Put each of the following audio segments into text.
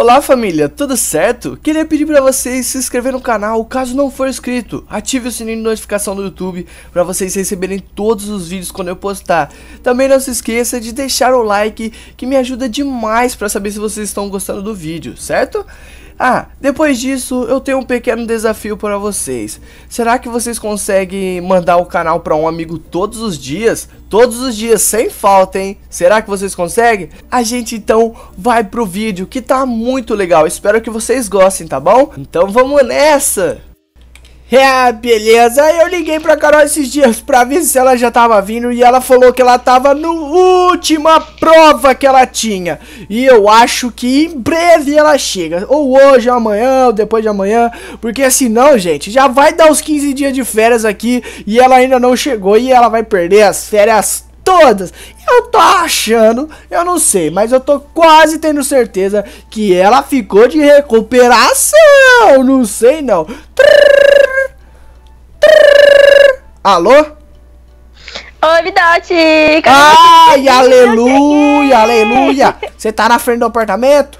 Olá família, tudo certo? Queria pedir para vocês se inscrever no canal caso não for inscrito. Ative o sininho de notificação do YouTube para vocês receberem todos os vídeos quando eu postar. Também não se esqueça de deixar o like que me ajuda demais para saber se vocês estão gostando do vídeo, certo? Ah, depois disso eu tenho um pequeno desafio para vocês. Será que vocês conseguem mandar o canal para um amigo todos os dias? Todos os dias, sem falta, hein? Será que vocês conseguem? A gente então vai pro vídeo que tá muito legal. Espero que vocês gostem, tá bom? Então vamos nessa! É, beleza. Eu liguei pra Carol esses dias pra ver se ela já tava vindo e ela falou que ela tava no última prova que ela tinha. E eu acho que em breve ela chega. Ou hoje, ou amanhã, ou depois de amanhã. Porque senão, gente, já vai dar uns 15 dias de férias aqui e ela ainda não chegou e ela vai perder as férias todas. Eu tô achando, eu não sei, mas eu tô quase tendo certeza que ela ficou de recuperação. Não sei não. Trrr. Alô? Oi, Bidote! Ai, aleluia, aleluia! Você tá na frente do apartamento?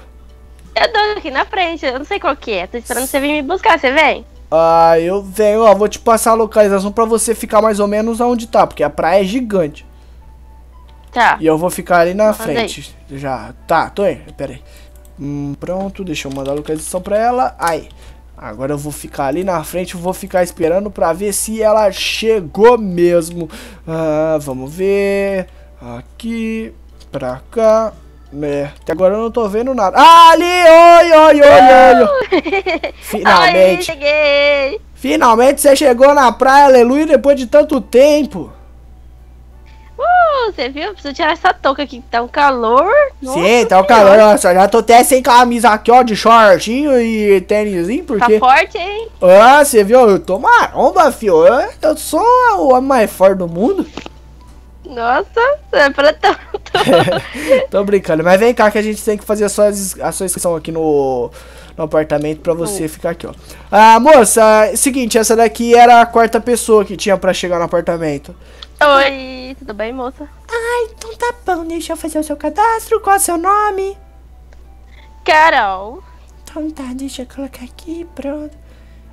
Eu tô aqui na frente, eu não sei qual que é. Tô esperando você vir me buscar, você vem? Ah, eu venho, ó, vou te passar a localização pra você ficar mais ou menos onde tá, porque a praia é gigante. Tá. E eu vou ficar ali na Manda frente. Aí. Já. Tá, tô aí, peraí. Hum, pronto, deixa eu mandar a localização pra ela. Aí. Agora eu vou ficar ali na frente, eu vou ficar esperando pra ver se ela chegou mesmo. Ah, vamos ver. Aqui, pra cá. É, até agora eu não tô vendo nada. Ah, ali! Oi, oi, oi, oi! oi. Finalmente! Oi, cheguei! Finalmente você chegou na praia, aleluia, depois de tanto tempo! você viu? Preciso tirar essa touca aqui que tá um calor. Nossa, Sim, tá um calor. Nossa, já tô até sem camisa aqui, ó, de shortinho e tênisinho, tá porque... Tá forte, hein? Ah, você viu? Eu tô maromba, fio. Eu, eu sou o homem mais forte do mundo. Nossa, é pra tanto. é, tô brincando, mas vem cá que a gente tem que fazer a sua, a sua inscrição aqui no, no apartamento pra você hum. ficar aqui, ó. Ah, moça, seguinte, essa daqui era a quarta pessoa que tinha pra chegar no apartamento. Oi, tudo bem, moça? Ai, então tá bom, deixa eu fazer o seu cadastro, qual é o seu nome? Carol. Então tá, deixa eu colocar aqui, pronto.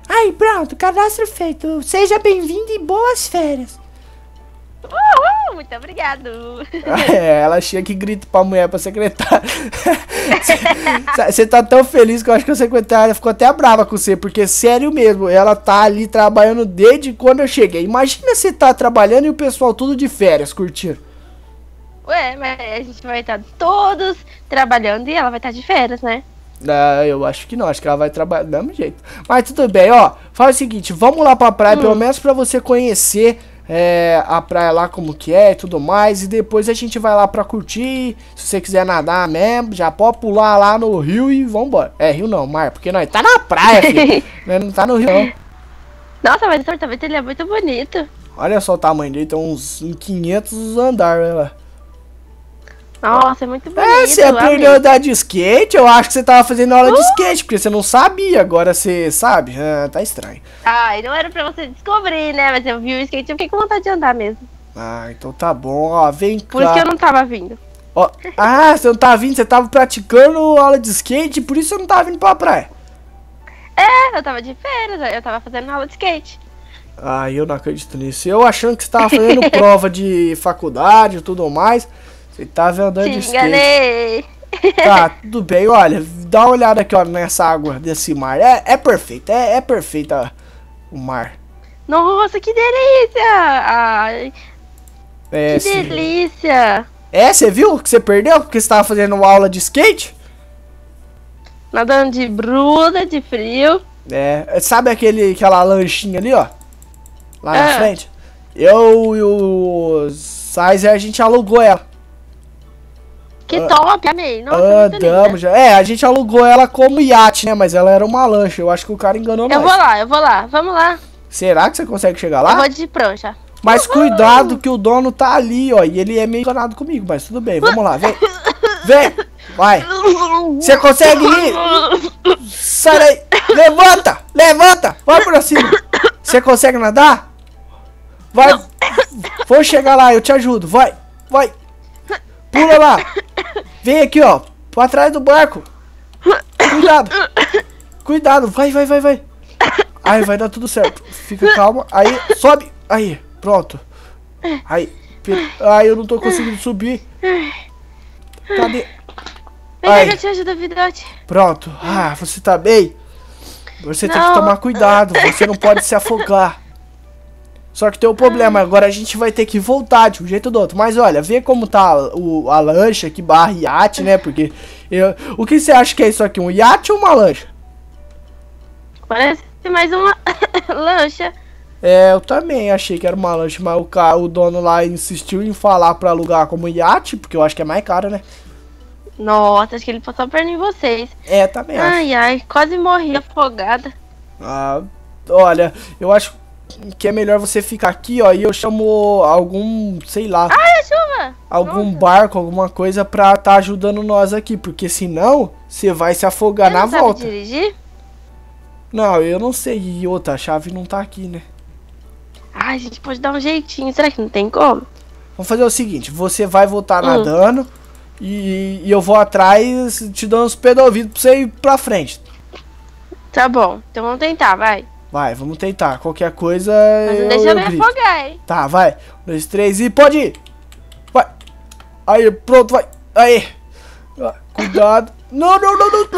Aí, pronto, cadastro feito. Seja bem-vindo e boas férias muito obrigado. É, ela tinha que gritar pra mulher, pra secretária. Você tá tão feliz que eu acho que a secretária ficou até brava com você, porque sério mesmo, ela tá ali trabalhando desde quando eu cheguei. Imagina você tá trabalhando e o pessoal tudo de férias, curtindo. Ué, mas a gente vai estar tá todos trabalhando e ela vai estar tá de férias, né? Ah, eu acho que não, acho que ela vai trabalhar do mesmo jeito. Mas tudo bem, ó. Faz o seguinte, vamos lá pra praia, hum. pelo menos pra você conhecer é, a praia lá como que é e tudo mais. E depois a gente vai lá pra curtir. Se você quiser nadar mesmo, já pode pular lá no rio e vambora. É, rio não, mar, porque nós tá na praia, filho. não tá no rio, não. Nossa, mas o apartamento ele é muito bonito. Olha só o tamanho dele, tem uns 500 andares né, lá nossa, é muito é, bonito. É, você aprendeu a andar de skate? Eu acho que você tava fazendo aula uh! de skate, porque você não sabia, agora você sabe? Ah, tá estranho. Ah, e não era pra você descobrir, né? Mas eu vi o skate e fiquei com vontade de andar mesmo. Ah, então tá bom, ó, vem cá. Por isso que eu não tava vindo. Ó, ah, você não tava tá vindo, você tava praticando aula de skate, por isso você não tava vindo pra praia. É, eu tava de férias, eu tava fazendo aula de skate. Ah, eu não acredito nisso. Eu achando que você tava fazendo prova de faculdade e tudo mais. Você tava andando Te de enganei. skate. Tá, tudo bem. Olha, dá uma olhada aqui ó, nessa água desse mar. É, é perfeito, é, é perfeito o mar. Nossa, que delícia! Ai, é, que sim. delícia! É, você viu que você perdeu? Porque você tava fazendo aula de skate? Nadando de bruda, de frio. É, é, sabe aquele, aquela lanchinha ali, ó? Lá ah. na frente? Eu e o Sizer, a gente alugou ela. Que ah. top, amei. Nossa, ah, Damos já. É, a gente alugou ela como iate, né? Mas ela era uma lancha. Eu acho que o cara enganou eu nós. Eu vou lá, eu vou lá. Vamos lá. Será que você consegue chegar lá? Eu vou de prancha. Mas Uhul. cuidado que o dono tá ali, ó. E ele é meio enganado comigo, mas tudo bem. Vamos lá, vem. Vem. Vai. Você consegue ir? Sai daí. Levanta. Levanta. Vai pra cima. Você consegue nadar? Vai. Não. Vou chegar lá, eu te ajudo. Vai. Vai. Pula lá. Vem aqui, ó. Pra trás do barco. Cuidado. Cuidado. Vai, vai, vai, vai. Aí vai dar tudo certo. Fica calma. Aí, sobe. Aí, pronto. Aí. Aí eu não tô conseguindo subir. Cadê? Ai. eu te ajudo, Vidote. Pronto. Ah, você tá bem? Você não. tem que tomar cuidado. Você não pode se afogar. Só que tem o um problema, agora a gente vai ter que voltar de um jeito ou do outro. Mas olha, vê como tá o, a lancha que barra iate, né? Porque. Eu, o que você acha que é isso aqui? Um iate ou uma lancha? Parece mais uma lancha. É, eu também achei que era uma lancha, mas o, cara, o dono lá insistiu em falar pra alugar como iate, porque eu acho que é mais caro, né? Nossa, acho que ele passou a perna em vocês. É, também ai, acho. Ai, ai, quase morri afogada. Ah, olha, eu acho que é melhor você ficar aqui, ó, e eu chamo algum, sei lá. Ai, ah, é chuva! Algum Nossa. barco, alguma coisa pra tá ajudando nós aqui, porque senão você vai se afogar você na não volta. Sabe dirigir? Não, eu não sei. E outra, a chave não tá aqui, né? Ai, ah, a gente pode dar um jeitinho. Será que não tem como? Vamos fazer o seguinte: você vai voltar hum. nadando e, e, eu vou atrás te dando uns pés do ouvido pra você ir pra frente. Tá bom, então vamos tentar, vai. Vai, vamos tentar. Qualquer coisa. Mas não deixa eu, me grito. afogar, hein? Tá, vai. Um, dois, três e pode ir! Vai! Aí, pronto, vai! Aí! Cuidado! não, não, não, não!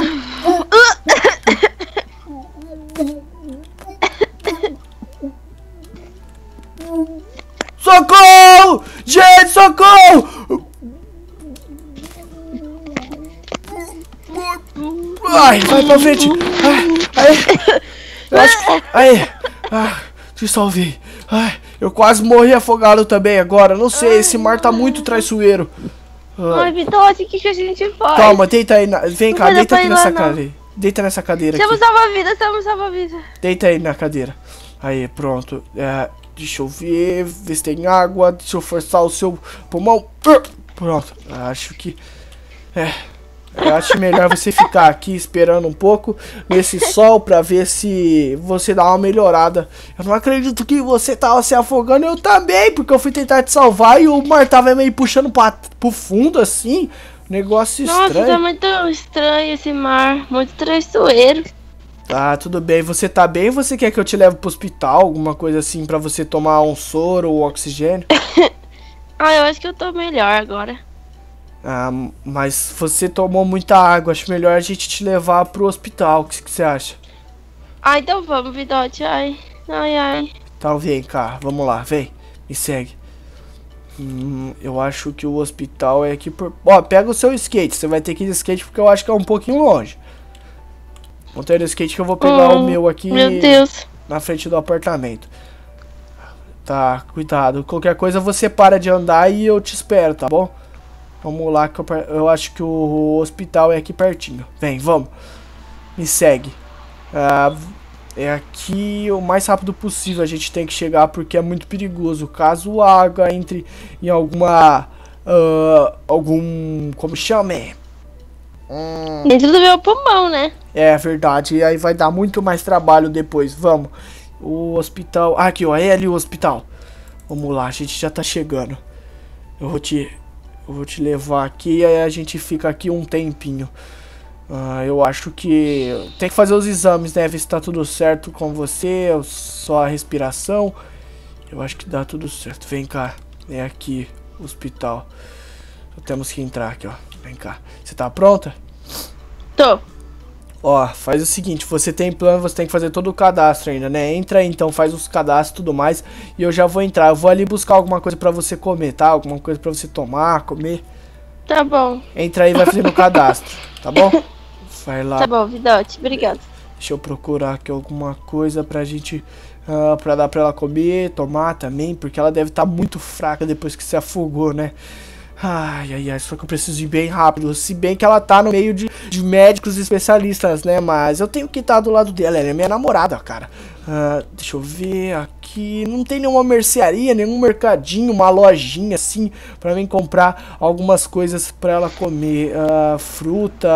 socorro! Gente, socorro! Ai, vai pra frente! Ai, ai acho que... Aí! Ah, te salvei. Ai, eu quase morri afogado também agora. Não sei, esse mar tá muito traiçoeiro. Ah. Ai, Vitor, o que, que a gente faz? Calma, deita aí. Na... Vem não cá, deita aqui nessa cadeira. Deita nessa cadeira chama aqui. Chama salva-vida, chama salva-vida. Deita aí na cadeira. Aí, pronto. É, deixa eu ver, ver se tem água. Deixa eu forçar o seu pulmão. Ah, pronto, acho que... É... Eu acho melhor você ficar aqui esperando um pouco nesse sol para ver se você dá uma melhorada. Eu não acredito que você tava se afogando, eu também, porque eu fui tentar te salvar e o mar tava meio puxando pra, pro fundo assim. Negócio Nossa, tá estranho. Nossa, tá muito estranho esse mar, muito traiçoeiro. Tá, ah, tudo bem. Você tá bem? Você quer que eu te leve pro hospital, alguma coisa assim para você tomar um soro ou oxigênio? ah, eu acho que eu tô melhor agora. Ah, mas você tomou muita água, acho melhor a gente te levar pro hospital, o que, você acha? Ah, então vamos, Vidote, ai, ai, ai. Então vem cá, vamos lá, vem, me segue. Hum, eu acho que o hospital é aqui por... Ó, pega o seu skate, você vai ter que ir de skate porque eu acho que é um pouquinho longe. Montei do skate que eu vou pegar hum, o oh, meu aqui meu Deus. na frente do apartamento. Tá, cuidado. Qualquer coisa você para de andar e eu te espero, tá bom? Vamos lá, que eu, eu acho que o hospital é aqui pertinho. Vem, vamos. Me segue. Ah, é aqui o mais rápido possível a gente tem que chegar porque é muito perigoso. Caso a água entre em alguma... Uh, algum... Como chama? Hum. Dentro do meu pulmão, né? É verdade. E aí vai dar muito mais trabalho depois. Vamos. O hospital... Ah, aqui, ó. É ali o hospital. Vamos lá, a gente já tá chegando. Eu vou te... Eu vou te levar aqui e aí a gente fica aqui um tempinho. Uh, eu acho que tem que fazer os exames, né? Ver se tá tudo certo com você, só a respiração. Eu acho que dá tudo certo. Vem cá, é aqui, hospital. Só temos que entrar aqui, ó. Vem cá. Você tá pronta? Tô. Ó, faz o seguinte, você tem plano, você tem que fazer todo o cadastro ainda, né? Entra aí, então, faz os cadastros e tudo mais, e eu já vou entrar. Eu vou ali buscar alguma coisa pra você comer, tá? Alguma coisa pra você tomar, comer. Tá bom. Entra aí e vai fazer meu cadastro, tá bom? Vai lá. Tá bom, Vidote, obrigado. Deixa eu procurar aqui alguma coisa pra gente... Uh, pra dar pra ela comer, tomar também, porque ela deve estar tá muito fraca depois que se afogou, né? Ai, ai, ai, só que eu preciso ir bem rápido. Se bem que ela tá no meio de, de médicos especialistas, né? Mas eu tenho que estar tá do lado dela, ela é minha namorada, cara. Uh, deixa eu ver aqui. Não tem nenhuma mercearia, nenhum mercadinho, uma lojinha assim para mim comprar algumas coisas para ela comer. Uh, fruta,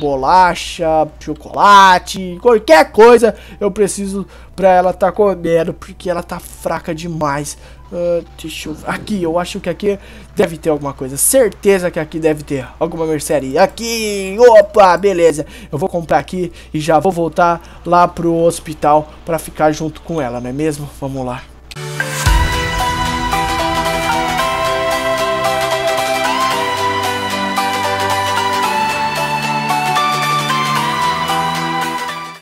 bolacha, chocolate, qualquer coisa eu preciso para ela tá comendo porque ela tá fraca demais. Uh, deixa eu ver. Aqui, eu acho que aqui deve ter alguma coisa. Certeza que aqui deve ter alguma mercearia. Aqui, opa, beleza. Eu vou comprar aqui e já vou voltar lá pro hospital pra ficar junto com ela, não é mesmo? Vamos lá.